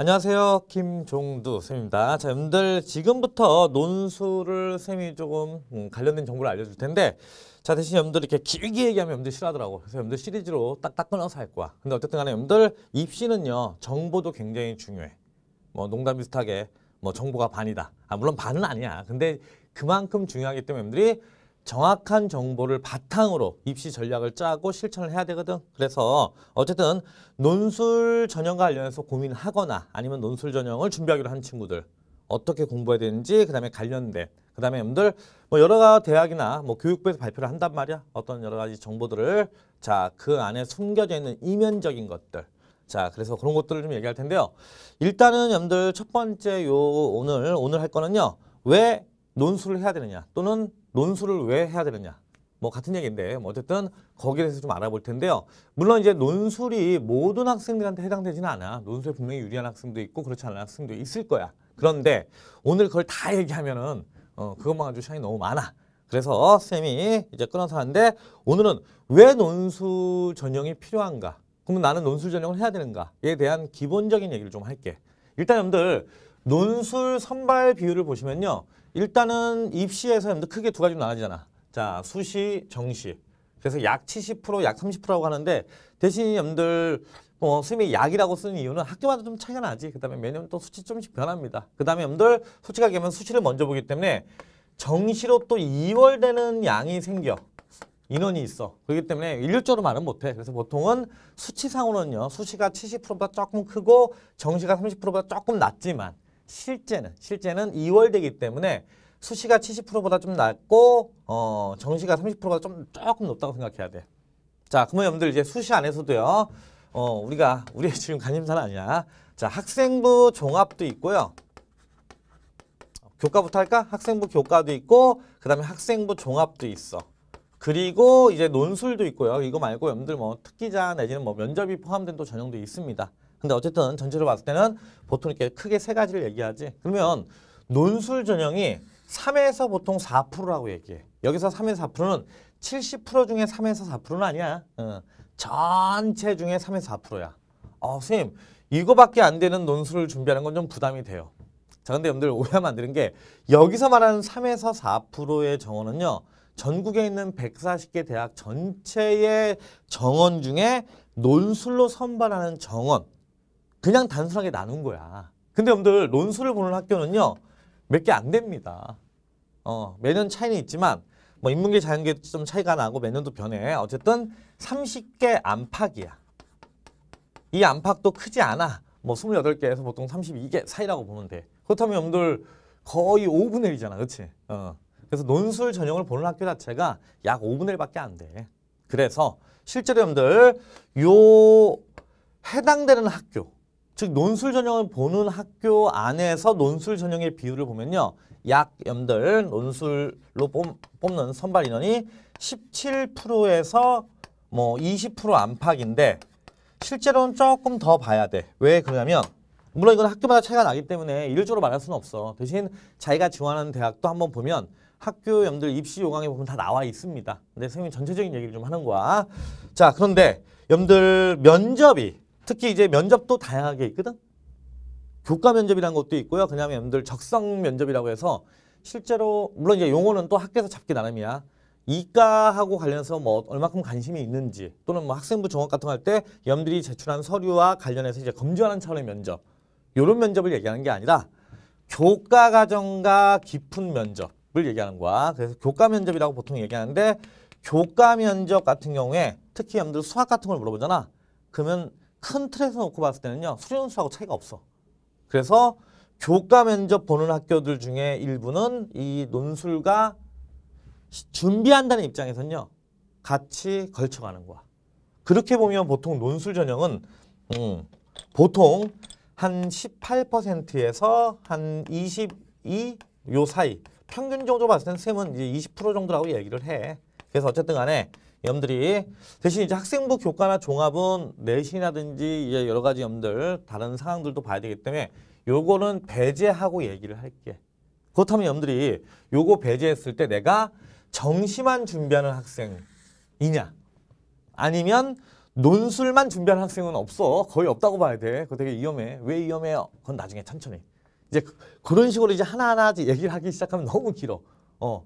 안녕하세요. 김종두 쌤입니다. 자, 여러분들 지금부터 논술을 쌤이 조금 음, 관련된 정보를 알려줄 텐데 자, 대신 여러분들 이렇게 길게 얘기하면 여러분들 싫어하더라고. 그래서 여러분들 시리즈로 딱딱 끊어서 할 거야. 근데 어쨌든 간에 여러분들 입시는요. 정보도 굉장히 중요해. 뭐 농담 비슷하게 뭐 정보가 반이다. 아, 물론 반은 아니야. 근데 그만큼 중요하기 때문에 여러분들이 정확한 정보를 바탕으로 입시 전략을 짜고 실천을 해야 되거든. 그래서 어쨌든 논술 전형과 관련해서 고민하거나 아니면 논술 전형을 준비하기로 한 친구들 어떻게 공부해야 되는지 그다음에 관련된 그다음에 여러분들 뭐 여러 대학이나 뭐 교육부에서 발표를 한단 말이야. 어떤 여러 가지 정보들을 자 그 안에 숨겨져 있는 이면적인 것들 자, 그래서 그런 것들을 좀 얘기할 텐데요. 일단은 여러분들 첫 번째 요 오늘 오늘 할 거는요. 왜 논술을 해야 되느냐 또는 논술을 왜 해야 되느냐. 뭐 같은 얘기인데 뭐 어쨌든 거기에 대해서 좀 알아볼 텐데요. 물론 이제 논술이 모든 학생들한테 해당되지는 않아. 논술에 분명히 유리한 학생도 있고 그렇지 않은 학생도 있을 거야. 그런데 오늘 그걸 다 얘기하면은 어, 그것만 가지고 시간이 너무 많아. 그래서 쌤이 이제 끊어서 하는데 오늘은 왜 논술 전형이 필요한가? 그러면 나는 논술 전형을 해야 되는가에 대한 기본적인 얘기를 좀 할게. 일단 여러분들 논술 선발 비율을 보시면요. 일단은 입시에서 크게 두 가지로 나눠지잖아. 자, 수시, 정시. 그래서 약 70%, 약 30%라고 하는데 대신 여러분들 뭐 선생님이 약이라고 쓰는 이유는 학교마다 좀 차이가 나지. 그다음에 매년 또 수치 좀씩 변합니다. 그다음에 여러분들 솔직하게 하면 수치를 먼저 보기 때문에 정시로 또 2월 되는 양이 생겨. 인원이 있어. 그렇기 때문에 일률적으로 말은 못해. 그래서 보통은 수치상으로는요. 수시가 70%보다 조금 크고 정시가 30%보다 조금 낮지만 실제는 실제는 2월 되기 때문에 수시가 70%보다 좀 낮고 어, 정시가 30%보다 좀 조금 높다고 생각해야 돼. 자, 그러면 여러분들 이제 수시 안에서도요. 어, 우리가 우리 지금 간임사는 아니야. 자, 학생부 종합도 있고요. 교과부터 할까? 학생부 교과도 있고 그다음에 학생부 종합도 있어. 그리고 이제 논술도 있고요. 이거 말고 여러분들 뭐 특기자 내지는 뭐 면접이 포함된 또 전형도 있습니다. 근데 어쨌든 전체로 봤을 때는 보통 이렇게 크게 세 가지를 얘기하지. 그러면 논술 전형이 3에서 보통 4%라고 얘기해. 여기서 3에서 4%는 70% 중에 3에서 4%는 아니야. 어. 전체 중에 3에서 4%야. 어, 선생님, 이거밖에 안 되는 논술을 준비하는 건 좀 부담이 돼요. 자, 근데 여러분들 오해하면 안 되는 게 여기서 말하는 3에서 4%의 정원은요. 전국에 있는 140개 대학 전체의 정원 중에 논술로 선발하는 정원 그냥 단순하게 나눈 거야. 근데 여러분들 논술을 보는 학교는요. 몇 개 안 됩니다. 어, 매년 차이는 있지만 뭐 인문계 자연계 좀 차이가 나고 매년도 변해. 어쨌든 30개 안팎이야. 이 안팎도 크지 않아. 뭐 28개에서 보통 32개 사이라고 보면 돼. 그렇다면 여러분들 거의 5분의 1이잖아. 그치 어. 그래서 논술 전형을 보는 학교 자체가 약 5분의 1밖에 안 돼. 그래서 실제로 여러분들 요 해당되는 학교 즉 논술 전형을 보는 학교 안에서 논술 전형의 비율을 보면요. 약염들 논술로 뽑는 선발 인원이 17%에서 뭐 20% 안팎인데 실제로는 조금 더 봐야 돼. 왜 그러냐면 물론 이건 학교마다 차이가 나기 때문에 일률적으로 말할 수는 없어. 대신 자기가 지원하는 대학도 한번 보면 학교 염들 입시 요강에 보면 다 나와 있습니다. 근데 선생님이 전체적인 얘기를 좀 하는 거야. 자, 그런데 염들 면접이 특히 이제 면접도 다양하게 있거든. 교과 면접이라는 것도 있고요. 그냥 여러분들 적성 면접이라고 해서 실제로 물론 이제 용어는 또 학교에서 잡기 나름이야. 이과하고 관련해서 뭐 얼마큼 관심이 있는지 또는 뭐 학생부 종합 같은 거할때 여러분들이 제출한 서류와 관련해서 이제 검증하는 차원의 면접 요런 면접을 얘기하는 게 아니라 교과 과정과 깊은 면접을 얘기하는 거야. 그래서 교과 면접이라고 보통 얘기하는데 교과 면접 같은 경우에 특히 여러분들 수학 같은 걸 물어보잖아. 그러면 큰 틀에서 놓고 봤을 때는요. 수련수하고 차이가 없어. 그래서 교과 면접 보는 학교들 중에 일부는 이 논술과 준비한다는 입장에서는요. 같이 걸쳐가는 거야. 그렇게 보면 보통 논술 전형은 음, 보통 한 18%에서 한 22 요 사이 평균적으로 봤을 땐 쌤은 이제 20% 정도라고 얘기를 해. 그래서 어쨌든 간에 염들이 대신 이제 학생부 교과나 종합은 내신이라든지 이제 여러 가지 염들 다른 상황들도 봐야 되기 때문에 요거는 배제하고 얘기를 할게. 그렇다면 염들이 요거 배제했을 때 내가 정시만 준비하는 학생이냐 아니면 논술만 준비하는 학생은 없어. 거의 없다고 봐야 돼. 그거 되게 위험해. 왜 위험해? 요 그건 나중에 천천히. 이제 그, 그런 식으로 이제 하나하나 얘기를 하기 시작하면 너무 길어. 어.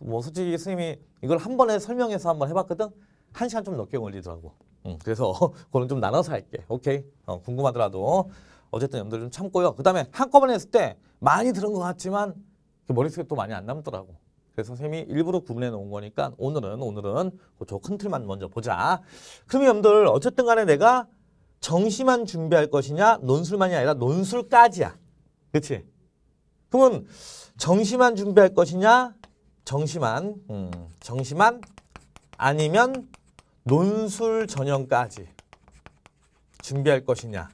뭐 솔직히 스님이 이걸 한 번에 설명해서 한 번 해봤거든? 한 시간 좀 넘게 걸리더라고. 음, 그래서 그거는좀 나눠서 할게. 오케이. 어, 궁금하더라도. 어쨌든 여러분들 좀 참고요. 그 다음에 한꺼번에 했을 때 많이 들은 것 같지만 그 머릿속에 또 많이 안 남더라고. 그래서 선생님이 일부러 구분해 놓은 거니까 오늘은 오늘은 그 저큰 틀만 먼저 보자. 그러면 여러분들 어쨌든 간에 내가 정시만 준비할 것이냐 논술만이 아니라 논술까지야. 그치 그러면 정시만 준비할 것이냐 정시만, 음, 정시만 아니면 논술 전형까지 준비할 것이냐.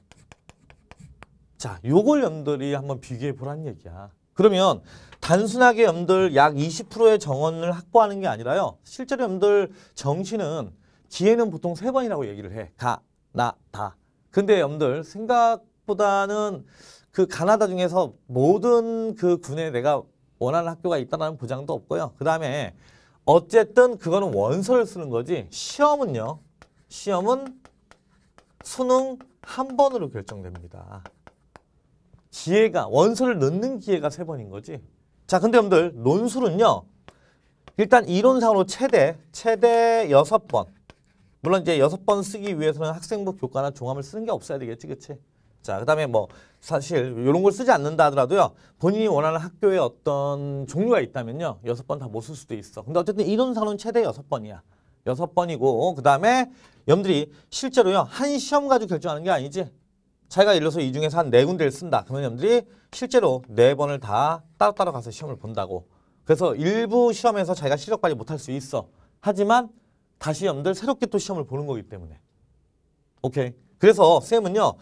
자, 요걸 염돌이 한번 비교해 보란 얘기야. 그러면 단순하게 염돌약 20%의 정원을 확보하는 게 아니라요. 실제로 염돌 정시는 기회는 보통 세 번이라고 얘기를 해. 가, 나, 다. 근데 염돌 생각보다는 그 가나다 중에서 모든 그 군에 내가 원하는 학교가 있다는 보장도 없고요. 그 다음에 어쨌든 그거는 원서를 쓰는 거지 시험은요. 시험은 수능 한 번으로 결정됩니다. 기회가 원서를 넣는 기회가 세 번인 거지. 자 근데 여러분들 논술은요. 일단 이론상으로 최대 최대 여섯 번 물론 이제 여섯 번 쓰기 위해서는 학생부 교과나 종합을 쓰는 게 없어야 되겠지 그치? 자, 그다음에 뭐 사실 이런 걸 쓰지 않는다 하더라도요. 본인이 원하는 학교에 어떤 종류가 있다면요. 여섯 번 다 못 쓸 수도 있어. 근데 어쨌든 이론상으로 최대 여섯 번이야. 여섯 번이고 그다음에 염들이 실제로요. 한 시험 가지고 결정하는 게 아니지. 자기가 예를 들어서 이 중에서 한 네 군데를 쓴다. 그러면 여들이 실제로 네 번을 다 따로따로 가서 시험을 본다고. 그래서 일부 시험에서 자기가 실력 발휘 못할 수 있어. 하지만 다시 염들 새롭게 또 시험을 보는 거기 때문에. 오케이. 그래서 쌤은요.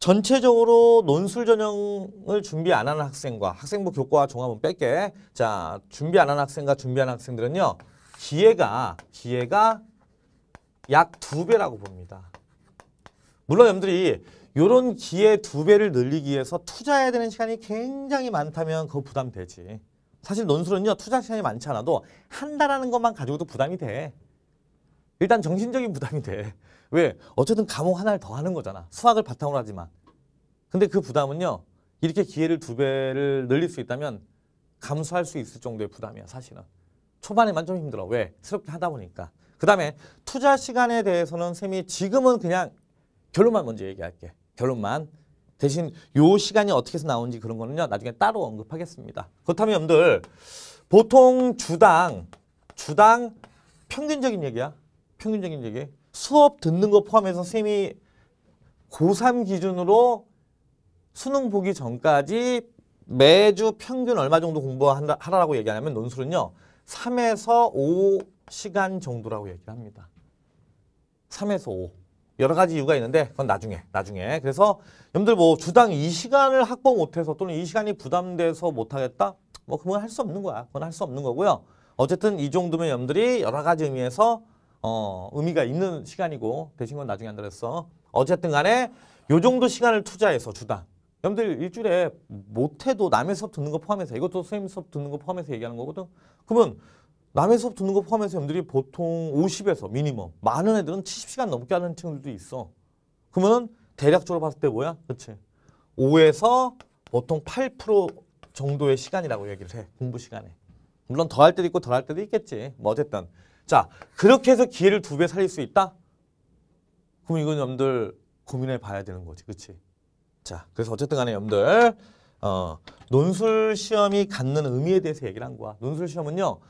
전체적으로 논술 전형을 준비 안 하는 학생과 학생부 교과 종합은 뺄게. 자, 준비 안 하는 학생과 준비하는 학생들은요. 기회가 기회가 약 두 배라고 봅니다. 물론 여러분들이 요런 기회 두 배를 늘리기 위해서 투자해야 되는 시간이 굉장히 많다면 그거 부담되지. 사실 논술은요. 투자 시간이 많지 않아도 한다라는 것만 가지고도 부담이 돼. 일단 정신적인 부담이 돼. 왜? 어쨌든 감목 하나를 더 하는 거잖아. 수학을 바탕으로 하지만. 근데 그 부담은요. 이렇게 기회를 두 배를 늘릴 수 있다면 감수할 수 있을 정도의 부담이야 사실은. 초반에만 좀 힘들어. 왜? 새롭게 하다 보니까. 그 다음에 투자 시간에 대해서는 쌤이 지금은 그냥 결론만 먼저 얘기할게. 결론만. 대신 요 시간이 어떻게 해서 나온지 그런 거는요. 나중에 따로 언급하겠습니다. 그렇다면 여러분들 보통 주당, 주당 평균적인 얘기야. 평균적인 얘기. 수업 듣는 거 포함해서 쌤이 고3 기준으로 수능 보기 전까지 매주 평균 얼마 정도 공부하라고 얘기하냐면 논술은요. 3에서 5시간 정도라고 얘기합니다. 3에서 5. 여러 가지 이유가 있는데 그건 나중에 나중에 그래서 여러분들 뭐 주당 이 시간을 확보 못해서 또는 이 시간이 부담돼서 못하겠다 뭐 그건 할 수 없는 거야 그건 할 수 없는 거고요 어쨌든 이 정도면 여러분들이 여러 가지 의미에서 어, 의미가 있는 시간이고 되신 건 나중에 안다랬어 어쨌든 간에 요 정도 시간을 투자해서 주다. 여러분들 일주일에 못해도 남의 수업 듣는 거 포함해서 이것도 선생님 수업 듣는 거 포함해서 얘기하는 거거든. 그러면 남의 수업 듣는 거 포함해서 여러분들이 보통 50에서 미니멈 많은 애들은 70시간 넘게 하는 친구들도 있어. 그러면 대략적으로 봤을 때 뭐야? 그치? 렇 5에서 보통 8% 정도의 시간이라고 얘기를 해. 공부 시간에. 물론 더 할 때도 있고 덜 할 때도 있겠지. 뭐 어쨌든 자, 그렇게 해서 기회를 두 배 살릴 수 있다? 그럼 이건 여러분들 고민해 봐야 되는 거지. 그치? 자, 그래서 어쨌든 간에 여러분들, 어, 논술 시험이 갖는 의미에 대해서 얘기를 한 거야. 논술 시험은요,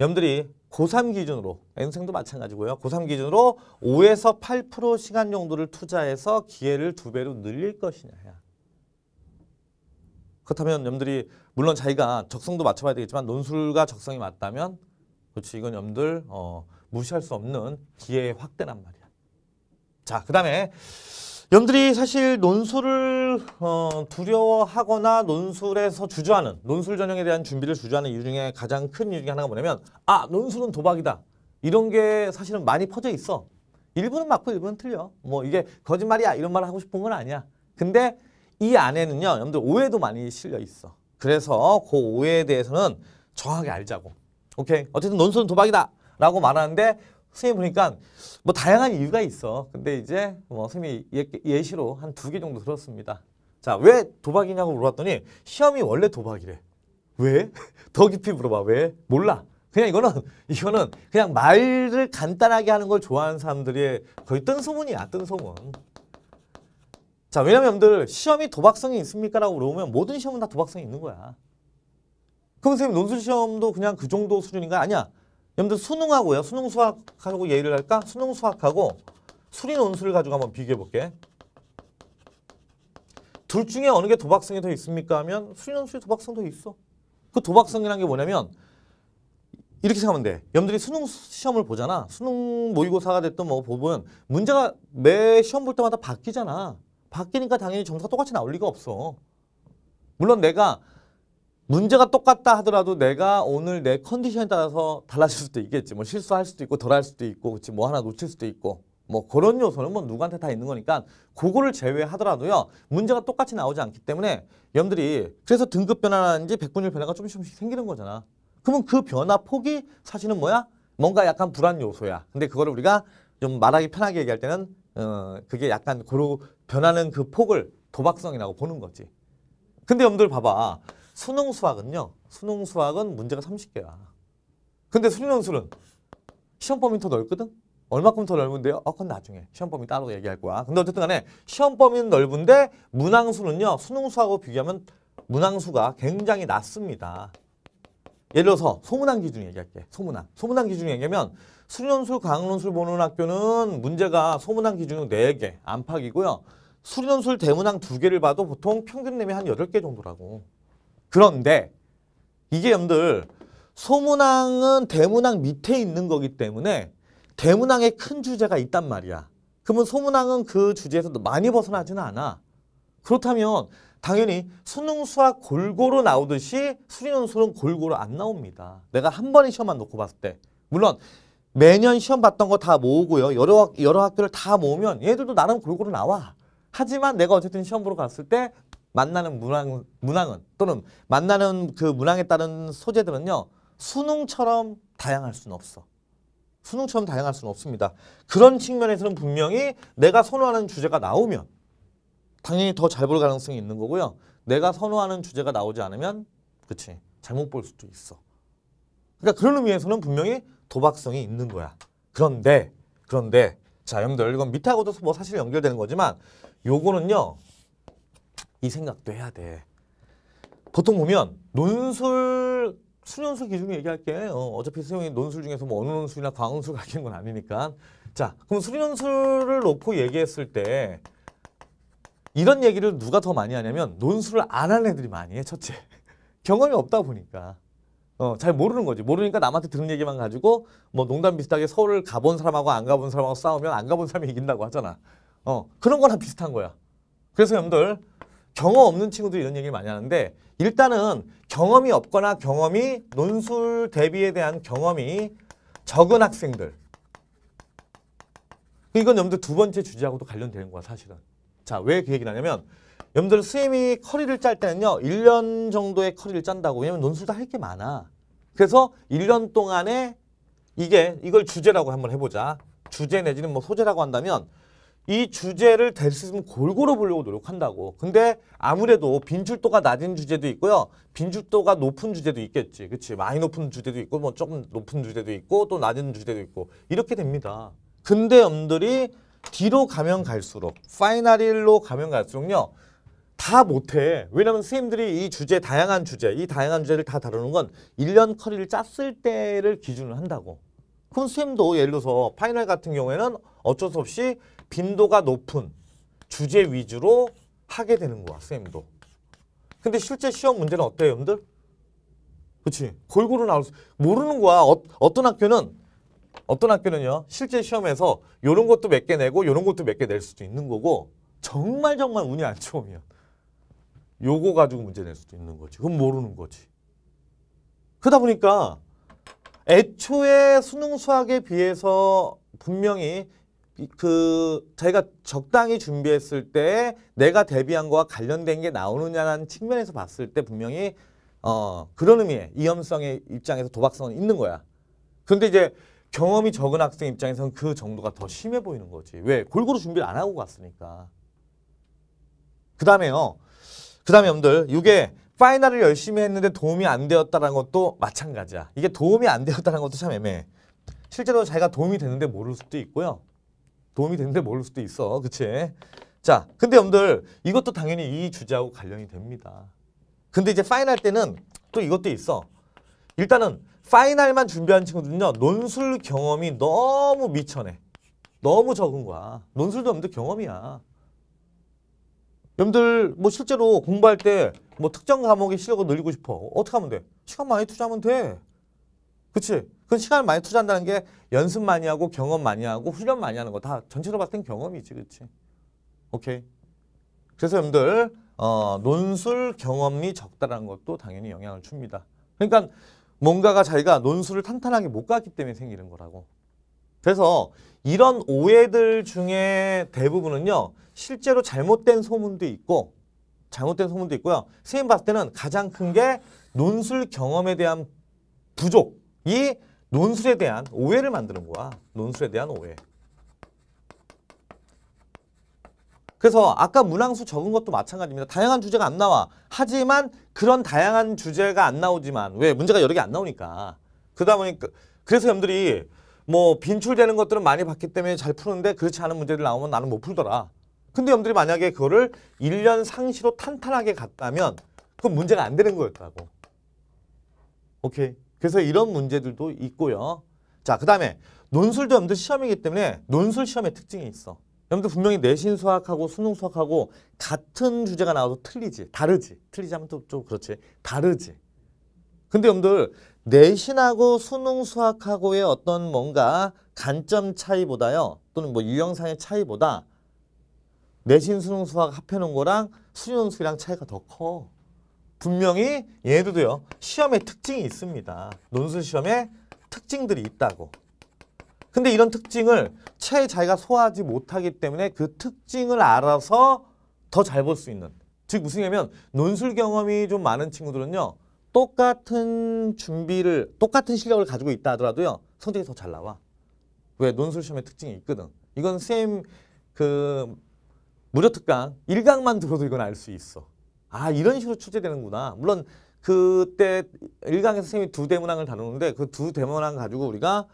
여러분들이 고3 기준으로, N생도 마찬가지고요. 고3 기준으로 5에서 8% 시간 정도를 투자해서 기회를 두 배로 늘릴 것이냐야. 그렇다면 여러분들이 물론 자기가 적성도 맞춰봐야 되겠지만 논술과 적성이 맞다면 그렇지 이건 염들 어, 무시할 수 없는 기회의 확대란 말이야. 자, 그 다음에 염들이 사실 논술을 어, 두려워하거나 논술에서 주저하는 논술 전형에 대한 준비를 주저하는 이유 중에 가장 큰 이유 중에 하나가 뭐냐면 아 논술은 도박이다 이런 게 사실은 많이 퍼져 있어 일부는 맞고 일부는 틀려 뭐 이게 거짓말이야 이런 말을 하고 싶은 건 아니야 근데 이 안에는요 여러분들 오해도 많이 실려 있어 그래서 그 오해에 대해서는 정확히 알자고 오케이 어쨌든 논술은 도박이다 라고 말하는데 선생님 보니까 뭐 다양한 이유가 있어 근데 이제 뭐 선생님이 예, 시로 한 두 개 정도 들었습니다 자 왜 도박이냐고 물어봤더니 시험이 원래 도박이래 왜? 더 깊이 물어봐 왜? 몰라 그냥 이거는 이거는 그냥 말을 간단하게 하는 걸 좋아하는 사람들의 거의 뜬소문이야 뜬소문 자 왜냐면 여러분들 시험이 도박성이 있습니까? 라고 물어보면 모든 시험은 다 도박성이 있는 거야 그럼 선생님 논술 시험도 그냥 그 정도 수준인가? 아니야. 여러분들 수능하고요. 수능 수학하고 예의를 할까? 수능 수학하고 수리 논술을 가지고 한번 비교해 볼게. 둘 중에 어느 게 도박성이 더 있습니까? 하면 수리 논술이 도박성 더 있어. 그 도박성이라는 게 뭐냐면 이렇게 생각하면 돼. 여러분들이 수능 시험을 보잖아. 수능 모의고사가 됐던뭐 보면 문제가 매 시험 볼 때마다 바뀌잖아. 바뀌니까 당연히 점수가 똑같이 나올 리가 없어. 물론 내가 문제가 똑같다 하더라도 내가 오늘 내 컨디션에 따라서 달라질 수도 있겠지. 뭐 실수할 수도 있고 덜 할 수도 있고 그치 뭐 하나 놓칠 수도 있고 뭐 그런 요소는 뭐 누구한테 다 있는 거니까 그거를 제외하더라도요. 문제가 똑같이 나오지 않기 때문에 염들이 그래서 등급 변화라든지 백분율 변화가 조금씩 조금씩 생기는 거잖아. 그러면 그 변화 폭이 사실은 뭐야? 뭔가 약간 불안 요소야. 근데 그거를 우리가 좀 말하기 편하게 얘기할 때는 어, 그게 약간 고로 변하는 그 폭을 도박성이라고 보는 거지. 근데 염들 봐봐. 수능 수학은요. 수능 수학은 문제가 30개야. 근데 수능술은 시험 범위 더 넓거든? 얼마큼 더 넓은데요? 어, 그건 나중에. 시험 범위 따로 얘기할 거야. 근데 어쨌든 간에 시험 범위는 넓은데 문항수는요. 수능수하고 비교하면 문항수가 굉장히 낮습니다. 예를 들어서 소문항 기준 얘기할게. 소문항. 소문항 기준 얘기하면 수련술, 강론술 보는 학교는 문제가 소문항 기준으로 4개 안팎이고요. 수련술, 대문항 2개를 봐도 보통 평균 내면 한 8개 정도라고. 그런데 이게 여러분들 소문항은 대문항 밑에 있는 거기 때문에 대문항에 큰 주제가 있단 말이야. 그러면 소문항은 그 주제에서 도 많이 벗어나지는 않아. 그렇다면 당연히 수능 수학 골고루 나오듯이 수리논술은 골고루 안 나옵니다. 내가 한 번의 시험만 놓고 봤을 때. 물론 매년 시험 봤던 거 다 모으고요. 여러, 여러 학교를 다 모으면 얘들도 나름 골고루 나와. 하지만 내가 어쨌든 시험 보러 갔을 때 만나는 문항, 문항은 또는 만나는 그 문항에 따른 소재들은요. 수능처럼 다양할 수는 없어. 수능처럼 다양할 수는 없습니다. 그런 측면에서는 분명히 내가 선호하는 주제가 나오면 당연히 더 잘 볼 가능성이 있는 거고요. 내가 선호하는 주제가 나오지 않으면 그치 잘못 볼 수도 있어. 그러니까 그런 의미에서는 분명히 도박성이 있는 거야. 그런데 그런데 자 여러분들 이건 밑하고도 뭐 사실 연결되는 거지만 요거는요 이 생각도 해야 돼. 보통 보면 논술 수년술 기준으로 얘기할게. 어, 차피 수영이 논술 중에서 뭐 어느 논술이나 과학논술 같은 건 아니니까. 자, 그럼 수년술을 놓고 얘기했을 때 이런 얘기를 누가 더 많이 하냐면 논술을 안 하는 애들이 많이 해, 첫째. 경험이 없다 보니까. 어, 잘 모르는 거지. 모르니까 남한테 들은 얘기만 가지고 뭐 농담 비슷하게 서울을 가본 사람하고 안 가본 사람하고 싸우면 안 가본 사람이 이긴다고 하잖아. 어, 그런 거랑 비슷한 거야. 그래서 여러분들 경험 없는 친구들이 이런 얘기를 많이 하는데 일단은 경험이 없거나 경험이 논술 대비에 대한 경험이 적은 학생들 이건 여러분들 두 번째 주제하고도 관련되는 거야 사실은 자 왜 그 얘기를 하냐면 여러분들 수임이 커리를 짤 때는요 1년 정도의 커리를 짠다고 왜냐면 논술도 할 게 많아 그래서 1년 동안에 이게 이걸 주제라고 한번 해보자 주제 내지는 뭐 소재라고 한다면 이 주제를 될 수 있으면 골고루 보려고 노력한다고. 근데 아무래도 빈출도가 낮은 주제도 있고요. 빈출도가 높은 주제도 있겠지. 그치? 많이 높은 주제도 있고 뭐 조금 높은 주제도 있고 또 낮은 주제도 있고 이렇게 됩니다. 근데 엄들이 뒤로 가면 갈수록 파이널일로 가면 갈수록요. 다 못해. 왜냐면 선생님들이 이 주제, 다양한 주제, 이 다양한 주제를 다 다루는 건 1년 커리를 짰을 때를 기준으로 한다고. 그럼 선생님도 예를 들어서 파이널 같은 경우에는 어쩔 수 없이 빈도가 높은 주제 위주로 하게 되는 거야, 선생님도 근데 실제 시험 문제는 어때요, 여러분들? 그치? 골고루 나올 수, 모르는 거야. 어, 떤 학교는, 어떤 학교는요, 실제 시험에서 요런 것도 몇 개 내고, 요런 것도 몇 개 낼 수도 있는 거고, 정말 정말 운이 안 좋으면, 요거 가지고 문제 낼 수도 있는 거지. 그건 모르는 거지. 그러다 보니까, 애초에 수능 수학에 비해서 분명히 그 저희가 적당히 준비했을 때 내가 대비한 거와 관련된 게 나오느냐라는 측면에서 봤을 때 분명히 어 그런 의미에 위험성의 입장에서 도박성은 있는 거야. 근데 이제 경험이 적은 학생 입장에서는 그 정도가 더 심해 보이는 거지. 왜? 골고루 준비를 안 하고 갔으니까. 그 다음에요. 그 다음에 여러분들 이게 파이널을 열심히 했는데 도움이 안 되었다는 것도 마찬가지야. 이게 도움이 안 되었다는 것도 참 애매해. 실제로 자기가 도움이 되는데 모를 수도 있고요. 도움이 되는데 모를 수도 있어. 그치? 자, 근데 여러분들 이것도 당연히 이 주제하고 관련이 됩니다. 근데 이제 파이널 때는 또 이것도 있어. 일단은 파이널만 준비한 친구들은요. 논술 경험이 너무 미천해. 너무 적은 거야. 논술도 없는데 경험이야. 여러분들 뭐 실제로 공부할 때 뭐 특정 과목의 실력을 늘리고 싶어. 어떻게 하면 돼? 시간 많이 투자하면 돼. 그치? 그 시간을 많이 투자한다는 게 연습 많이 하고 경험 많이 하고 훈련 많이 하는 거 다 전체로 봤을 땐 경험이지 그치 오케이 그래서 여러분들 어, 논술 경험이 적다라는 것도 당연히 영향을 줍니다 그러니까 뭔가가 자기가 논술을 탄탄하게 못 가기 때문에 생기는 거라고 그래서 이런 오해들 중에 대부분은요 실제로 잘못된 소문도 있고 잘못된 소문도 있고요 선생님 봤을 때는 가장 큰 게 논술 경험에 대한 부족이 논술에 대한 오해를 만드는 거야. 논술에 대한 오해. 그래서 아까 문항수 적은 것도 마찬가지입니다. 다양한 주제가 안 나와. 하지만 그런 다양한 주제가 안 나오지만 왜? 문제가 여러 개 안 나오니까. 그러다 보니까 그래서 여러분들이 뭐 빈출되는 것들은 많이 봤기 때문에 잘 푸는데 그렇지 않은 문제들 나오면 나는 못 풀더라. 근데 여러분들이 만약에 그거를 1년 상시로 탄탄하게 갔다면 그건 문제가 안 되는 거였다고. 오케이. 그래서 이런 문제들도 있고요. 자, 그 다음에 논술도 여러분들 시험이기 때문에 논술 시험의 특징이 있어. 여러분들 분명히 내신 수학하고 수능 수학하고 같은 주제가 나와도 틀리지. 다르지. 틀리지 하면 또 좀 그렇지. 다르지. 근데 여러분들 내신하고 수능 수학하고의 어떤 뭔가 간점 차이보다요. 또는 뭐 유형상의 차이보다 내신 수능 수학 합해놓은 거랑 수능 수이랑 학 차이가 더 커. 분명히 얘네들도요. 시험의 특징이 있습니다. 논술 시험에 특징들이 있다고. 근데 이런 특징을 채 자기가 소화하지 못하기 때문에 그 특징을 알아서 더 잘 볼 수 있는 즉 무슨 얘기냐면 논술 경험이 좀 많은 친구들은요 똑같은 준비를 똑같은 실력을 가지고 있다 하더라도요 성적이 더 잘 나와 왜 논술 시험의 특징이 있거든 이건 쌤그 무료특강 일강만 들어도 이건 알 수 있어 아 이런 식으로 출제되는구나. 물론 그때 1강에서 선생님이 두 대문항을 다루는데 그 두 대문항 가지고 우리가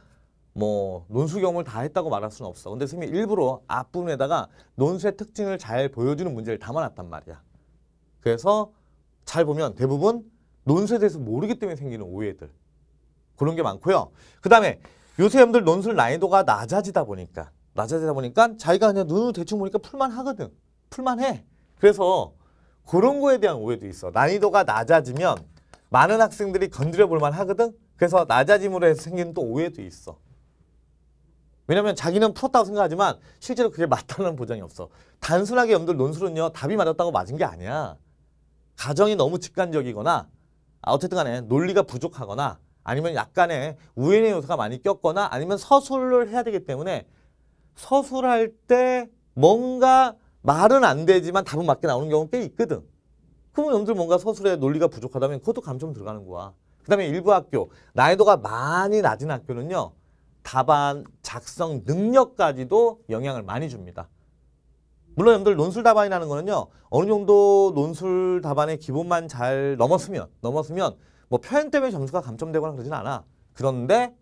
뭐 논술 경험을 다 했다고 말할 수는 없어. 근데 선생님이 일부러 앞부분에다가 논술의 특징을 잘 보여주는 문제를 담아놨단 말이야. 그래서 잘 보면 대부분 논술에 대해서 모르기 때문에 생기는 오해들 그런 게 많고요. 그 다음에 요새 여러분들 논술 난이도가 낮아지다 보니까 낮아지다 보니까 자기가 그냥 눈으로 대충 보니까 풀만 하거든. 풀만 해. 그래서 그런 거에 대한 오해도 있어. 난이도가 낮아지면 많은 학생들이 건드려 볼만 하거든. 그래서 낮아짐으로 해서 생기는 또 오해도 있어. 왜냐면 자기는 풀었다고 생각하지만 실제로 그게 맞다는 보장이 없어. 단순하게 염들 논술은요. 답이 맞았다고 맞은 게 아니야. 가정이 너무 직관적이거나 아, 어쨌든 간에 논리가 부족하거나 아니면 약간의 우연의 요소가 많이 꼈거나 아니면 서술을 해야 되기 때문에 서술할 때 뭔가 말은 안 되지만 답은 맞게 나오는 경우 꽤 있거든. 그러면여러분들 뭔가 서술의 논리가 부족하다면 그것도 감점 들어가는 거야. 그 다음에 일부 학교, 난이도가 많이 낮은 학교는요. 답안 작성 능력까지도 영향을 많이 줍니다. 물론 여러분들 논술 답안이라는 거는요. 어느 정도 논술 답안의 기본만 잘 넘었으면 넘었으면 뭐 표현 때문에 점수가 감점되거나 그러진 않아. 그런데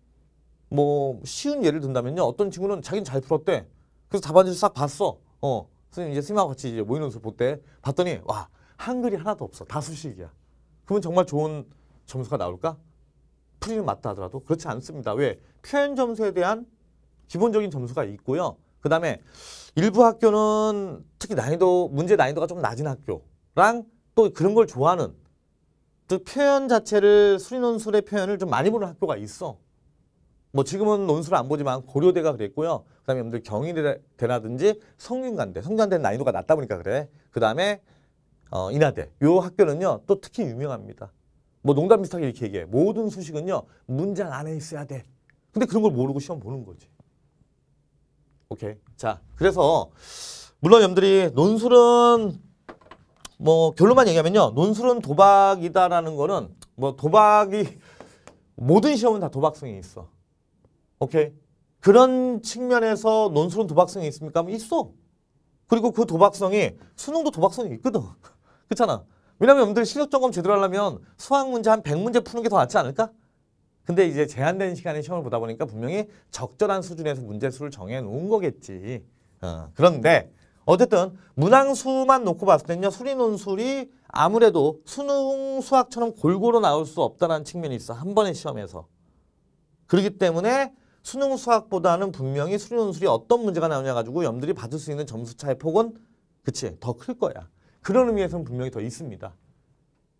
뭐 쉬운 예를 든다면요. 어떤 친구는 자기는 잘 풀었대. 그래서 답안지를 싹 봤어. 어. 선생님 이제 스님하고 같이 이제 모의논술 볼 때 봤더니 와 한글이 하나도 없어. 다 수식이야. 그러면 정말 좋은 점수가 나올까? 풀이는 맞다 하더라도 그렇지 않습니다. 왜? 표현 점수에 대한 기본적인 점수가 있고요. 그 다음에 일부 학교는 특히 난이도, 문제 난이도가 좀 낮은 학교랑 또 그런 걸 좋아하는 즉 표현 자체를 수리논술의 표현을 좀 많이 보는 학교가 있어. 뭐 지금은 논술을 안 보지만 고려대가 그랬고요. 그 다음에 여러분들 경희대라든지 성균관대, 성균관대는 난이도가 낮다 보니까 그래. 그 다음에 어, 인하대. 요 학교는요. 또 특히 유명합니다. 뭐 농담 비슷하게 이렇게 얘기해. 모든 수식은요. 문장 안에 있어야 돼. 근데 그런 걸 모르고 시험 보는 거지. 오케이. 자, 그래서 물론 여러분들이 논술은 뭐 결론만 얘기하면요. 논술은 도박이다라는 거는 뭐 도박이 모든 시험은 다 도박성이 있어. 오케이. 그런 측면에서 논술은 도박성이 있습니까? 하면 있어. 그리고 그 도박성이 수능도 도박성이 있거든. 그렇잖아. 왜냐면 여러분들 실력 점검 제대로 하려면 수학 문제 한 100문제 푸는 게 더 낫지 않을까? 근데 이제 제한된 시간에 시험을 보다 보니까 분명히 적절한 수준에서 문제 수를 정해 놓은 거겠지. 어, 그런데 어쨌든 문항수만 놓고 봤을 때는요. 수리논술이 아무래도 수능 수학처럼 골고루 나올 수 없다는 측면이 있어. 한 번의 시험에서. 그렇기 때문에 수능 수학보다는 분명히 수논술이 어떤 문제가 나오냐 가지고 염들이 받을 수 있는 점수 차의 폭은 그치 더 클 거야. 그런 의미에서는 분명히 더 있습니다.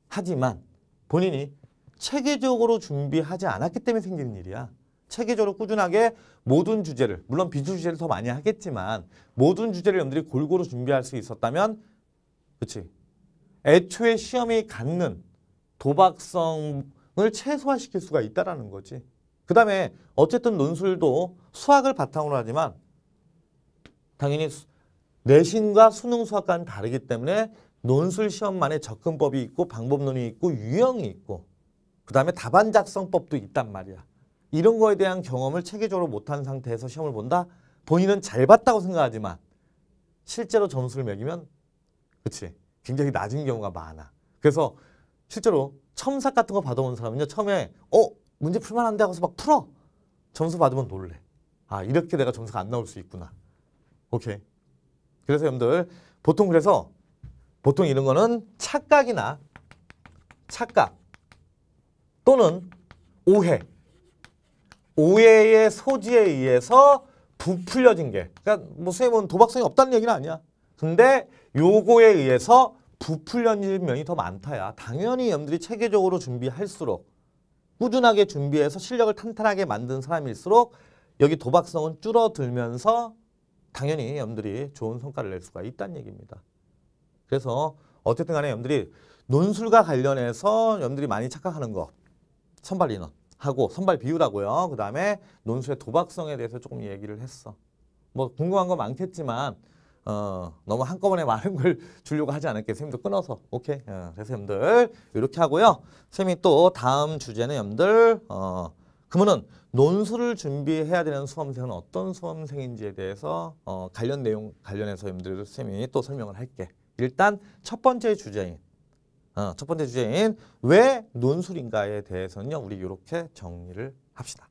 하지만 본인이 체계적으로 준비하지 않았기 때문에 생기는 일이야. 체계적으로 꾸준하게 모든 주제를 물론 비주 주제를 더 많이 하겠지만 모든 주제를 염러분들이 골고루 준비할 수 있었다면 그치 애초에 시험이 갖는 도박성을 최소화시킬 수가 있다라는 거지. 그 다음에 어쨌든 논술도 수학을 바탕으로 하지만 당연히 내신과 수능 수학과는 다르기 때문에 논술 시험만의 접근법이 있고 방법론이 있고 유형이 있고 그 다음에 답안 작성법도 있단 말이야. 이런 거에 대한 경험을 체계적으로 못한 상태에서 시험을 본다? 본인은 잘 봤다고 생각하지만 실제로 점수를 매기면 그치 굉장히 낮은 경우가 많아. 그래서 실제로 첨삭 같은 거 받아온 사람은요. 처음에 어? 문제 풀만 한데 하고서 막 풀어. 점수 받으면 놀래. 아, 이렇게 내가 점수가 안 나올 수 있구나. 오케이. 그래서 여러분들 보통 그래서 보통 이런 거는 착각이나 착각 또는 오해 오해의 소지에 의해서 부풀려진 게 그러니까 뭐 선생님은 뭐 도박성이 없다는 얘기는 아니야 근데 요거에 의해서 부풀려진 면이 더 많다야 당연히 여러분들이 체계적으로 준비할수록 꾸준하게 준비해서 실력을 탄탄하게 만든 사람일수록 여기 도박성은 줄어들면서 당연히 염들이 좋은 성과를 낼 수가 있다는 얘기입니다. 그래서 어쨌든 간에 염들이 논술과 관련해서 염들이 많이 착각하는 거 선발 인원 하고 선발 비율하고요. 그 다음에 논술의 도박성에 대해서 조금 얘기를 했어. 뭐 궁금한 거 많겠지만 어, 너무 한꺼번에 많은 걸 주려고 하지 않을게. 요 선생님도 끊어서. 오케이. 어, 그래서 여러분들 이렇게 하고요. 선생님이 또 다음 주제는 여러분들 어, 그러면은 논술을 준비해야 되는 수험생은 어떤 수험생인지에 대해서 어, 관련 내용 관련해서 여러분들 선생님이 또 설명을 할게. 일단 첫 번째 주제인 어, 첫 번째 주제인 왜 논술인가에 대해서는요. 우리 이렇게 정리를 합시다.